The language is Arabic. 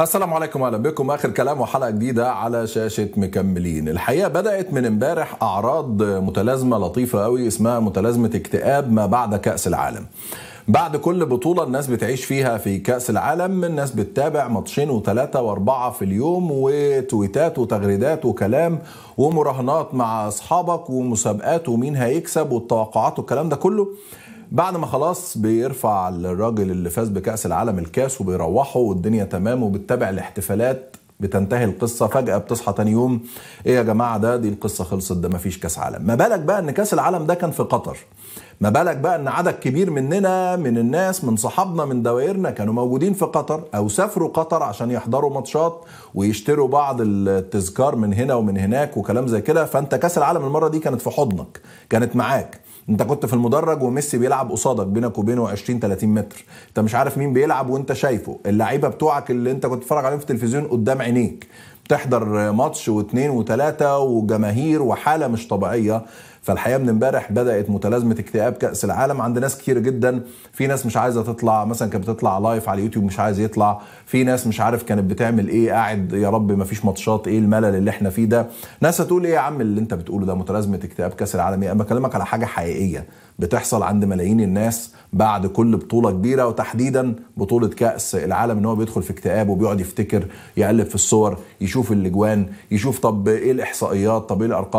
السلام عليكم اهلا بكم اخر كلام وحلقه جديده على شاشه مكملين الحقيقه بدات من امبارح اعراض متلازمه لطيفه قوي اسمها متلازمه اكتئاب ما بعد كاس العالم بعد كل بطولة الناس بتعيش فيها في كأس العالم الناس بتتابع ماتشين وثلاثة وأربعة في اليوم وتويتات وتغريدات وكلام ومراهنات مع أصحابك ومسابقات ومين هيكسب والتوقعات والكلام ده كله بعد ما خلاص بيرفع الراجل اللي فاز بكاس العالم الكاس وبيروحوا والدنيا تمام وبتتابع الاحتفالات بتنتهي القصة فجأة بتصحى تاني يوم ايه يا جماعة ده دي القصة خلصت ده مفيش كاس عالم ما بالك بقى ان كاس العالم ده كان في قطر ما بالك بقى ان عدد كبير مننا من الناس من صحابنا من دوائرنا كانوا موجودين في قطر او سافروا قطر عشان يحضروا ماتشات ويشتروا بعض التذكار من هنا ومن هناك وكلام زي كده فانت كاس العالم المرة دي كانت في حضنك كانت معاك انت كنت في المدرج وميسي بيلعب قصادك بينك وبينه 20 30 متر انت مش عارف مين بيلعب وانت شايفه اللعيبه بتوعك اللي انت كنت بتتفرج عليهم في التلفزيون قدام عينيك بتحضر ماتش واثنين وثلاثه وجماهير وحاله مش طبيعيه فالحقيقه من امبارح بدات متلازمه اكتئاب كاس العالم عند ناس كتير جدا في ناس مش عايزه تطلع مثلا كانت بتطلع لايف على اليوتيوب مش عايز يطلع في ناس مش عارف كانت بتعمل ايه قاعد يا رب ما فيش ماتشات ايه الملل اللي احنا فيه ده ناس هتقول ايه يا عم اللي انت بتقوله ده متلازمه اكتئاب كاس العالم ايه انا بكلمك على حاجه حقيقيه بتحصل عند ملايين الناس بعد كل بطوله كبيره وتحديدا بطوله كاس العالم ان هو بيدخل في اكتئاب وبيقعد يفتكر يقلب في الصور يشوف الاجوان يشوف طب ايه الاحصائيات طب ايه الارقام